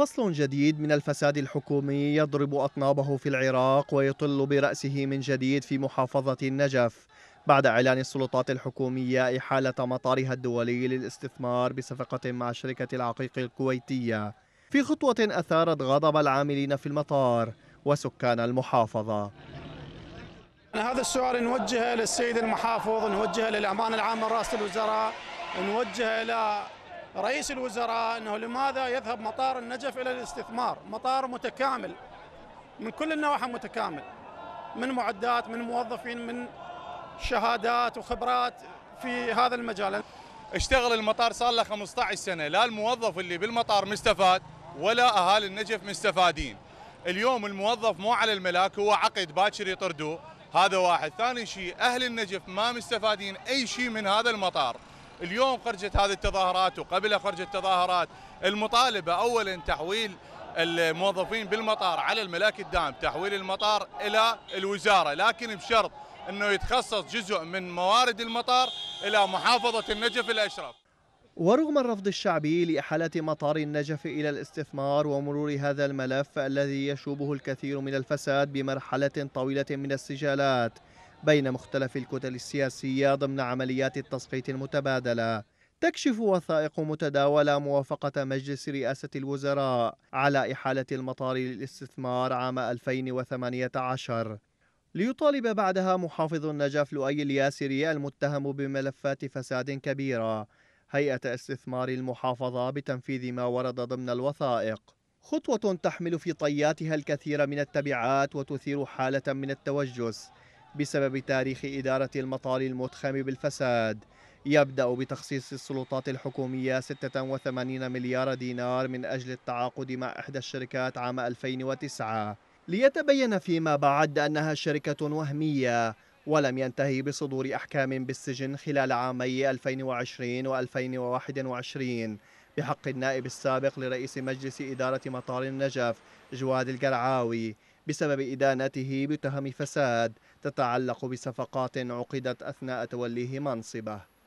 فصل جديد من الفساد الحكومي يضرب أطنابه في العراق ويطل برأسه من جديد في محافظة النجف بعد إعلان السلطات الحكومية إحالة مطارها الدولي للاستثمار بصفقة مع شركة العقيق الكويتية في خطوة أثارت غضب العاملين في المطار وسكان المحافظة هذا السؤال نوجهه للسيد المحافظ نوجهه للأمان العام الراس الوزراء نوجهه إلى رئيس الوزراء أنه لماذا يذهب مطار النجف إلى الاستثمار مطار متكامل من كل النواحي متكامل من معدات من موظفين من شهادات وخبرات في هذا المجال اشتغل المطار صار له 15 سنة لا الموظف اللي بالمطار مستفاد ولا أهالي النجف مستفادين اليوم الموظف مو على الملاك هو عقد باكر يطردوه هذا واحد ثاني شيء أهل النجف ما مستفادين أي شيء من هذا المطار اليوم خرجت هذه التظاهرات وقبلها خرجت تظاهرات المطالبة أولا تحويل الموظفين بالمطار على الملاك الدائم تحويل المطار إلى الوزارة لكن بشرط أنه يتخصص جزء من موارد المطار إلى محافظة النجف الأشرف ورغم الرفض الشعبي لإحالة مطار النجف إلى الاستثمار ومرور هذا الملف الذي يشوبه الكثير من الفساد بمرحلة طويلة من السجالات بين مختلف الكتل السياسية ضمن عمليات التصفيت المتبادلة تكشف وثائق متداولة موافقة مجلس رئاسة الوزراء على إحالة المطار للاستثمار عام 2018 ليطالب بعدها محافظ النجف لؤي الياسري المتهم بملفات فساد كبيرة هيئة استثمار المحافظة بتنفيذ ما ورد ضمن الوثائق خطوة تحمل في طياتها الكثير من التبعات وتثير حالة من التوجس بسبب تاريخ إدارة المطار المتخم بالفساد يبدأ بتخصيص السلطات الحكومية 86 مليار دينار من أجل التعاقد مع إحدى الشركات عام 2009 ليتبين فيما بعد أنها شركة وهمية ولم ينتهي بصدور أحكام بالسجن خلال عامي 2020 و 2021 بحق النائب السابق لرئيس مجلس إدارة مطار النجف جواد القرعاوي بسبب إدانته بتهم فساد تتعلق بصفقات عقدت أثناء توليه منصبه